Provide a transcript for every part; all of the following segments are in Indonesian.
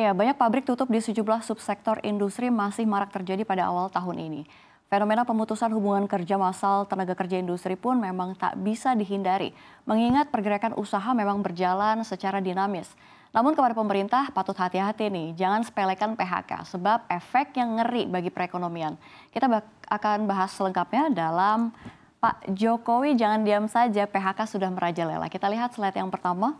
Ya, banyak pabrik tutup di sejumlah subsektor industri masih marak terjadi pada awal tahun ini. Fenomena pemutusan hubungan kerja massal tenaga kerja industri pun memang tak bisa dihindari, mengingat pergerakan usaha memang berjalan secara dinamis. Namun kepada pemerintah patut hati-hati nih, jangan sepelekan PHK sebab efek yang ngeri bagi perekonomian. Kita akan bahas selengkapnya dalam Pak Jokowi jangan diam saja, PHK sudah merajalela. Kita lihat slide yang pertama.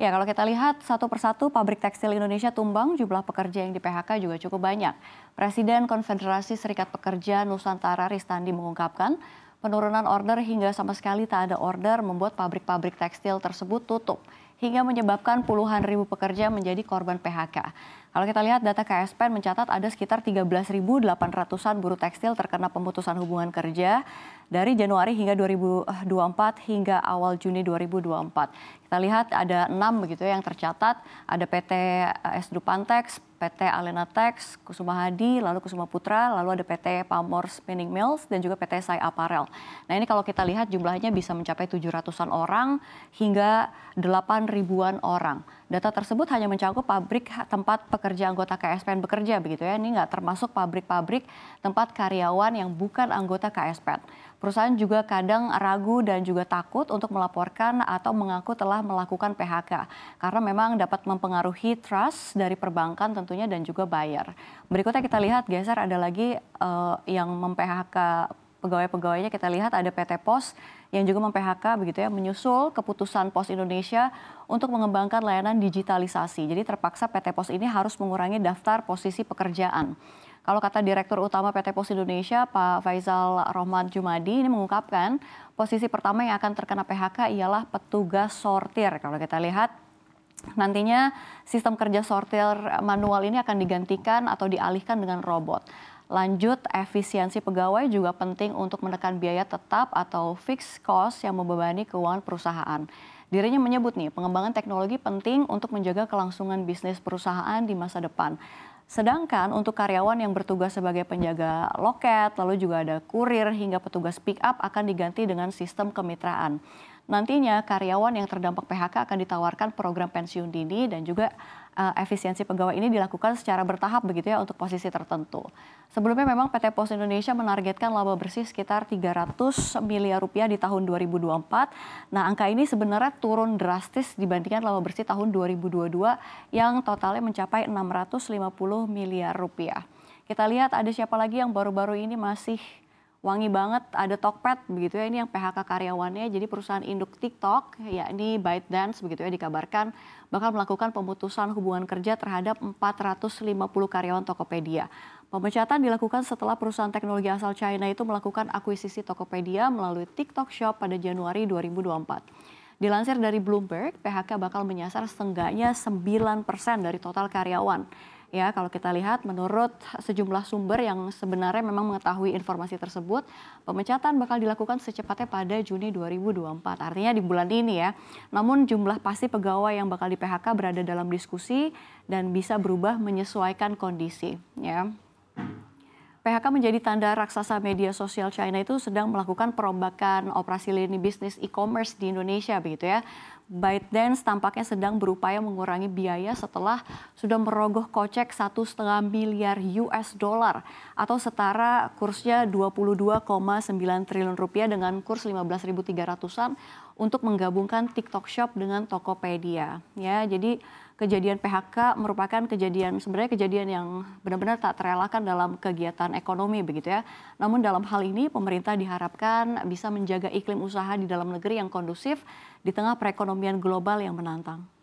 Ya, kalau kita lihat satu persatu pabrik tekstil Indonesia tumbang, jumlah pekerja yang di PHK juga cukup banyak. Presiden Konfederasi Serikat Pekerja Nusantara Ristandi mengungkapkan, Penurunan order hingga sama sekali tak ada order membuat pabrik-pabrik tekstil tersebut tutup hingga menyebabkan puluhan ribu pekerja menjadi korban PHK. Kalau kita lihat data KSP mencatat ada sekitar 13.800-an buruh tekstil terkena pemutusan hubungan kerja dari Januari hingga 2024 hingga awal Juni 2024. Kita lihat ada enam begitu ya yang tercatat, ada PT S Dupantex, PT Alena Tex, Kusuma Hadi, lalu Kusuma Putra, lalu ada PT Pamor Spinning Mills dan juga PT Sai Apparel. Nah ini kalau kita lihat jumlahnya bisa mencapai 700-an orang hingga 8 ribuan orang. Data tersebut hanya mencakup pabrik tempat pekerja anggota KSPN bekerja begitu ya. Ini nggak termasuk pabrik-pabrik tempat karyawan yang bukan anggota KSPN. Perusahaan juga kadang ragu dan juga takut untuk melaporkan atau mengaku telah melakukan PHK karena memang dapat mempengaruhi trust dari perbankan tentunya dan juga buyer. Berikutnya kita lihat geser ada lagi uh, yang mem-PHK pegawai-pegawainya kita lihat ada PT Pos yang juga memphk begitu ya menyusul keputusan Pos Indonesia untuk mengembangkan layanan digitalisasi. Jadi terpaksa PT Pos ini harus mengurangi daftar posisi pekerjaan. Kalau kata Direktur Utama PT Pos Indonesia, Pak Faisal Rohmat Jumadi, ini mengungkapkan posisi pertama yang akan terkena PHK ialah petugas sortir. Kalau kita lihat Nantinya sistem kerja sortir manual ini akan digantikan atau dialihkan dengan robot. Lanjut, efisiensi pegawai juga penting untuk menekan biaya tetap atau fixed cost yang membebani keuangan perusahaan. Dirinya menyebut nih, pengembangan teknologi penting untuk menjaga kelangsungan bisnis perusahaan di masa depan. Sedangkan untuk karyawan yang bertugas sebagai penjaga loket, lalu juga ada kurir hingga petugas pick up akan diganti dengan sistem kemitraan. Nantinya karyawan yang terdampak PHK akan ditawarkan program pensiun dini dan juga uh, efisiensi pegawai ini dilakukan secara bertahap begitu ya untuk posisi tertentu. Sebelumnya memang PT Pos Indonesia menargetkan laba bersih sekitar 300 miliar rupiah di tahun 2024. Nah angka ini sebenarnya turun drastis dibandingkan laba bersih tahun 2022 yang totalnya mencapai 650 miliar rupiah. Kita lihat ada siapa lagi yang baru-baru ini masih wangi banget ada Tokped begitu ya ini yang PHK karyawannya jadi perusahaan induk TikTok yakni ByteDance begitu ya dikabarkan bakal melakukan pemutusan hubungan kerja terhadap 450 karyawan Tokopedia. Pemecatan dilakukan setelah perusahaan teknologi asal China itu melakukan akuisisi Tokopedia melalui TikTok Shop pada Januari 2024. Dilansir dari Bloomberg, PHK bakal menyasar setengahnya 9% dari total karyawan. Ya, kalau kita lihat menurut sejumlah sumber yang sebenarnya memang mengetahui informasi tersebut, pemecatan bakal dilakukan secepatnya pada Juni 2024. Artinya di bulan ini ya. Namun jumlah pasti pegawai yang bakal di PHK berada dalam diskusi dan bisa berubah menyesuaikan kondisi, ya. PHK menjadi tanda raksasa media sosial China itu sedang melakukan perombakan operasi lini bisnis e-commerce di Indonesia begitu ya. ByteDance tampaknya sedang berupaya mengurangi biaya setelah sudah merogoh kocek satu setengah miliar US dollar atau setara kursnya 22,9 triliun rupiah dengan kurs 15.300-an untuk menggabungkan TikTok Shop dengan Tokopedia. Ya, jadi kejadian PHK merupakan kejadian sebenarnya kejadian yang benar-benar tak terelakkan dalam kegiatan ekonomi begitu ya. Namun dalam hal ini pemerintah diharapkan bisa menjaga iklim usaha di dalam negeri yang kondusif di tengah perekonomian global yang menantang.